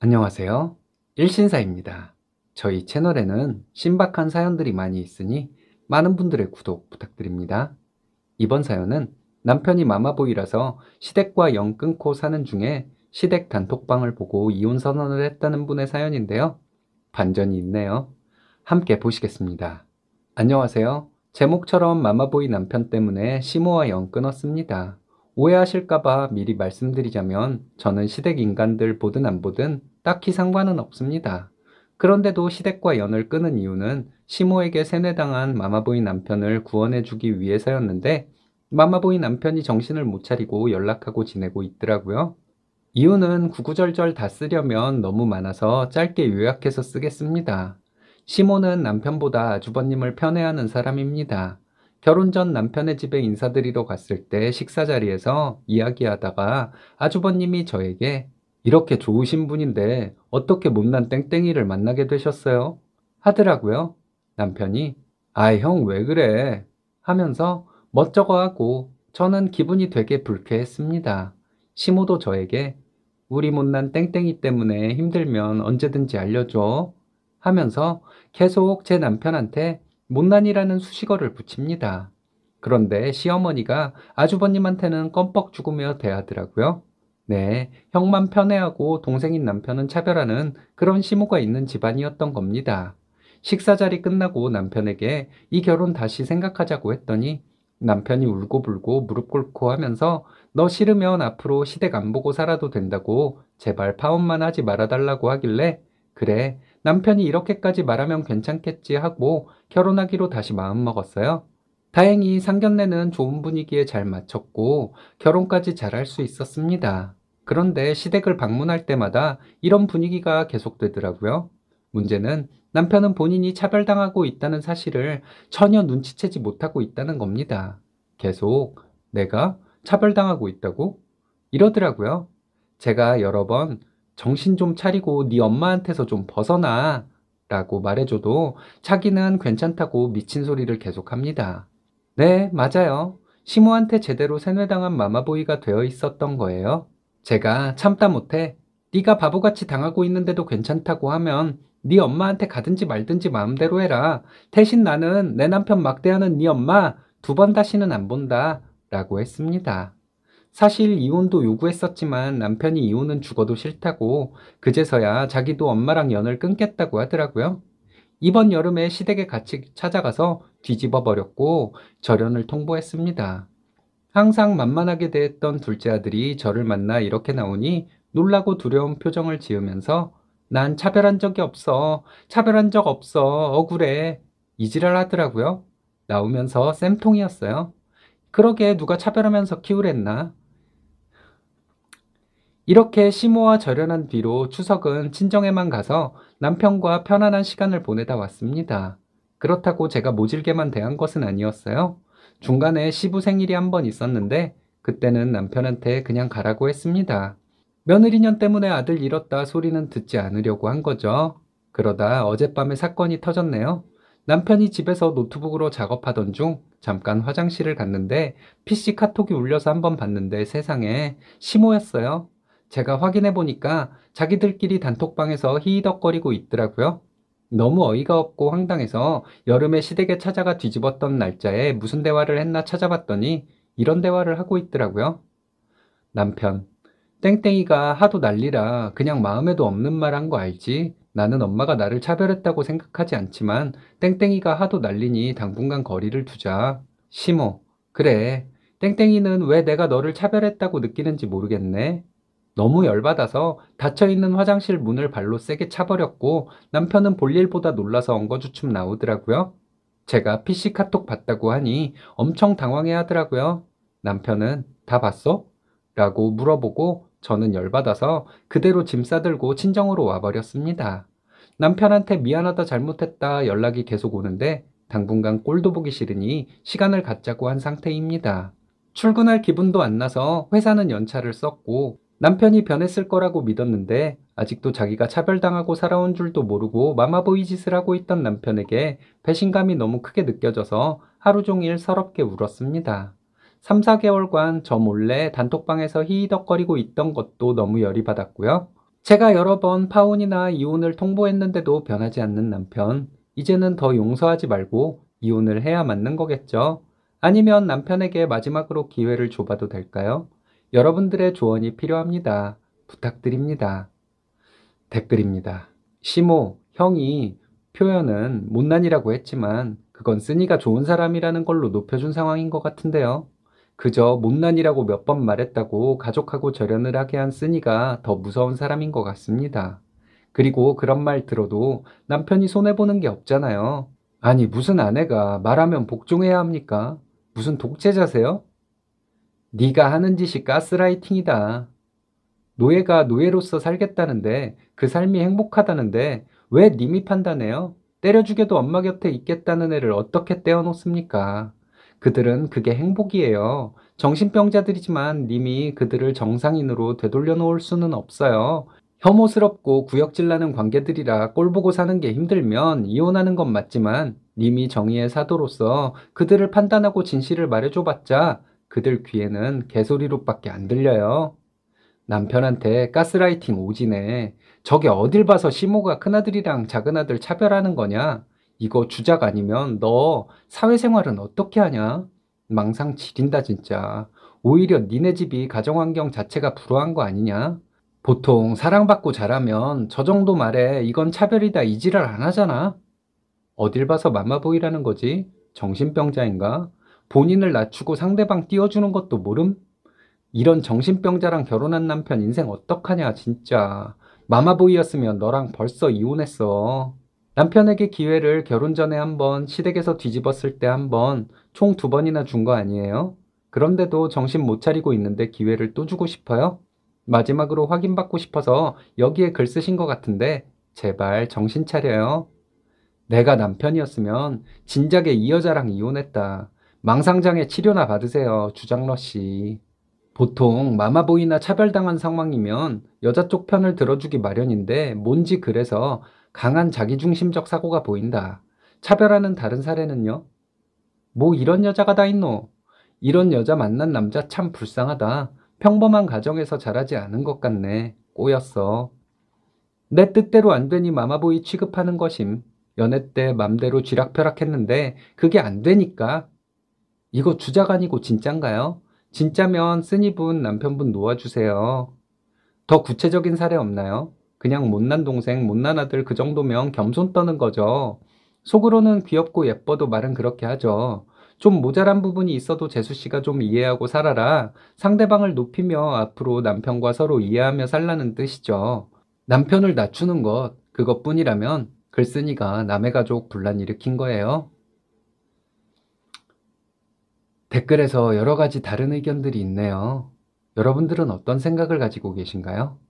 안녕하세요. 일신사입니다. 저희 채널에는 신박한 사연들이 많이 있으니 많은 분들의 구독 부탁드립니다. 이번 사연은 남편이 마마보이라서 시댁과 영 끊고 사는 중에 시댁 단톡방을 보고 이혼 선언을 했다는 분의 사연인데요. 반전이 있네요. 함께 보시겠습니다. 안녕하세요. 제목처럼 마마보이 남편 때문에 시모와 영 끊었습니다. 오해하실까봐 미리 말씀드리자면 저는 시댁 인간들 보든 안 보든 딱히 상관은 없습니다. 그런데도 시댁과 연을 끊은 이유는 시모에게 세뇌당한 마마보이 남편을 구원해주기 위해서였는데 마마보이 남편이 정신을 못 차리고 연락하고 지내고 있더라고요. 이유는 구구절절 다 쓰려면 너무 많아서 짧게 요약해서 쓰겠습니다. 시모는 남편보다 주버님을 편애하는 사람입니다. 결혼 전 남편의 집에 인사드리러 갔을 때 식사 자리에서 이야기하다가 아주버님이 저에게 이렇게 좋으신 분인데 어떻게 못난 땡땡이를 만나게 되셨어요? 하더라고요. 남편이 아 형 왜 그래 하면서 멋쩍어 하고 저는 기분이 되게 불쾌했습니다. 심호도 저에게 우리 못난 땡땡이 때문에 힘들면 언제든지 알려줘 하면서 계속 제 남편한테 못난이라는 수식어를 붙입니다. 그런데 시어머니가 아주버님한테는 껌뻑 죽으며 대하더라고요. 네, 형만 편애하고 동생인 남편은 차별하는 그런 시무가 있는 집안이었던 겁니다. 식사 자리 끝나고 남편에게 이 결혼 다시 생각하자고 했더니 남편이 울고불고 무릎 꿇고 하면서 너 싫으면 앞으로 시댁 안 보고 살아도 된다고 제발 파혼만 하지 말아달라고 하길래 그래 남편이 이렇게까지 말하면 괜찮겠지 하고 결혼하기로 다시 마음먹었어요. 다행히 상견례는 좋은 분위기에 잘맞췄고 결혼까지 잘 할 수 있었습니다. 그런데 시댁을 방문할 때마다 이런 분위기가 계속되더라고요. 문제는 남편은 본인이 차별당하고 있다는 사실을 전혀 눈치채지 못하고 있다는 겁니다. 계속 내가 차별당하고 있다고? 이러더라고요. 제가 여러 번 정신 좀 차리고 네 엄마한테서 좀 벗어나 라고 말해줘도 차기는 괜찮다고 미친 소리를 계속합니다. 네, 맞아요. 시모한테 제대로 세뇌당한 마마보이가 되어 있었던 거예요. 제가 참다 못해 네가 바보같이 당하고 있는데도 괜찮다고 하면 네 엄마한테 가든지 말든지 마음대로 해라. 대신 나는 내 남편 막대하는 네 엄마 두 번 다시는 안 본다 라고 했습니다. 사실 이혼도 요구했었지만 남편이 이혼은 죽어도 싫다고 그제서야 자기도 엄마랑 연을 끊겠다고 하더라고요. 이번 여름에 시댁에 같이 찾아가서 뒤집어 버렸고 절연을 통보했습니다. 항상 만만하게 대했던 둘째 아들이 저를 만나 이렇게 나오니 놀라고 두려운 표정을 지으면서 난 차별한 적이 없어. 차별한 적 없어. 억울해. 이지랄 하더라고요. 나오면서 쌤통이었어요. 그러게 누가 차별하면서 키우랬나? 이렇게 심모와 절연한 뒤로 추석은 친정에만 가서 남편과 편안한 시간을 보내다 왔습니다. 그렇다고 제가 모질게만 대한 것은 아니었어요. 중간에 시부 생일이 한 번 있었는데 그때는 남편한테 그냥 가라고 했습니다. 며느리년 때문에 아들 잃었다 소리는 듣지 않으려고 한 거죠. 그러다 어젯밤에 사건이 터졌네요. 남편이 집에서 노트북으로 작업하던 중 잠깐 화장실을 갔는데 PC 카톡이 울려서 한 번 봤는데 세상에 심오였어요. 제가 확인해 보니까 자기들끼리 단톡방에서 히덕거리고 있더라고요. 너무 어이가 없고 황당해서 여름에 시댁에 찾아가 뒤집었던 날짜에 무슨 대화를 했나 찾아봤더니 이런 대화를 하고 있더라고요. 남편, 땡땡이가 하도 난리라 그냥 마음에도 없는 말 한 거 알지? 나는 엄마가 나를 차별했다고 생각하지 않지만 땡땡이가 하도 난리니 당분간 거리를 두자. 심호, 그래. 땡땡이는 왜 내가 너를 차별했다고 느끼는지 모르겠네. 너무 열받아서 닫혀있는 화장실 문을 발로 세게 차버렸고 남편은 볼일보다 놀라서 엉거주춤 나오더라고요. 제가 PC 카톡 봤다고 하니 엄청 당황해 하더라고요. 남편은 다 봤어? 라고 물어보고 저는 열받아서 그대로 짐 싸들고 친정으로 와버렸습니다. 남편한테 미안하다 잘못했다 연락이 계속 오는데 당분간 꼴도 보기 싫으니 시간을 갖자고 한 상태입니다. 출근할 기분도 안 나서 회사는 연차를 썼고 남편이 변했을 거라고 믿었는데 아직도 자기가 차별당하고 살아온 줄도 모르고 마마보이 짓을 하고 있던 남편에게 배신감이 너무 크게 느껴져서 하루 종일 서럽게 울었습니다. 3, 4개월간 저 몰래 단톡방에서 히히덕거리고 있던 것도 너무 열이 받았고요. 제가 여러 번 파혼이나 이혼을 통보했는데도 변하지 않는 남편. 이제는 더 용서하지 말고 이혼을 해야 맞는 거겠죠. 아니면 남편에게 마지막으로 기회를 줘봐도 될까요? 여러분들의 조언이 필요합니다. 부탁드립니다. 댓글입니다. 심호, 형이 표현은 못난이라고 했지만 그건 쓰니가 좋은 사람이라는 걸로 높여준 상황인 것 같은데요. 그저 못난이라고 몇 번 말했다고 가족하고 절연을 하게 한 쓰니가 더 무서운 사람인 것 같습니다. 그리고 그런 말 들어도 남편이 손해보는 게 없잖아요. 아니 무슨 아내가 말하면 복종해야 합니까? 무슨 독재자세요? 네가 하는 짓이 가스라이팅이다. 노예가 노예로서 살겠다는데 그 삶이 행복하다는데 왜 님이 판단해요? 때려 죽여도 엄마 곁에 있겠다는 애를 어떻게 떼어놓습니까? 그들은 그게 행복이에요. 정신병자들이지만 님이 그들을 정상인으로 되돌려 놓을 수는 없어요. 혐오스럽고 구역질나는 관계들이라 꼴보고 사는 게 힘들면 이혼하는 건 맞지만 님이 정의의 사도로서 그들을 판단하고 진실을 말해줘봤자 그들 귀에는 개소리로밖에 안 들려요. 남편한테 가스라이팅 오지네. 저게 어딜 봐서 시모가 큰아들이랑 작은아들 차별하는 거냐? 이거 주작 아니면 너 사회생활은 어떻게 하냐? 망상 지린다 진짜. 오히려 니네 집이 가정환경 자체가 불우한거 아니냐? 보통 사랑받고 자라면 저 정도 말에 이건 차별이다 이지랄 안 하잖아. 어딜 봐서 맘마보이라는 거지? 정신병자인가? 본인을 낮추고 상대방 띄워주는 것도 모름? 이런 정신병자랑 결혼한 남편 인생 어떡하냐 진짜 마마보이였으면 너랑 벌써 이혼했어 남편에게 기회를 결혼 전에 한번 시댁에서 뒤집었을 때한번총 두 번이나 준 거 아니에요? 그런데도 정신 못 차리고 있는데 기회를 또 주고 싶어요? 마지막으로 확인받고 싶어서 여기에 글 쓰신 것 같은데 제발 정신 차려요 내가 남편이었으면 진작에 이 여자랑 이혼했다 망상장애 치료나 받으세요. 주장러 씨. 보통 마마보이나 차별당한 상황이면 여자 쪽 편을 들어주기 마련인데 뭔지 그래서 강한 자기중심적 사고가 보인다. 차별하는 다른 사례는요? 뭐 이런 여자가 다 있노? 이런 여자 만난 남자 참 불쌍하다. 평범한 가정에서 자라지 않은 것 같네. 꼬였어. 내 뜻대로 안 되니 마마보이 취급하는 것임. 연애 때 맘대로 쥐락펴락했는데 그게 안 되니까 이거 주작 아니고 진짠가요? 진짜면 쓰니분 남편분 놓아주세요. 더 구체적인 사례 없나요? 그냥 못난 동생, 못난 아들 그 정도면 겸손 떠는 거죠. 속으로는 귀엽고 예뻐도 말은 그렇게 하죠. 좀 모자란 부분이 있어도 재수씨가 좀 이해하고 살아라. 상대방을 높이며 앞으로 남편과 서로 이해하며 살라는 뜻이죠. 남편을 낮추는 것, 그것뿐이라면 글쓴이가 남의 가족 분란 일으킨 거예요. 댓글에서 여러 가지 다른 의견들이 있네요. 여러분들은 어떤 생각을 가지고 계신가요?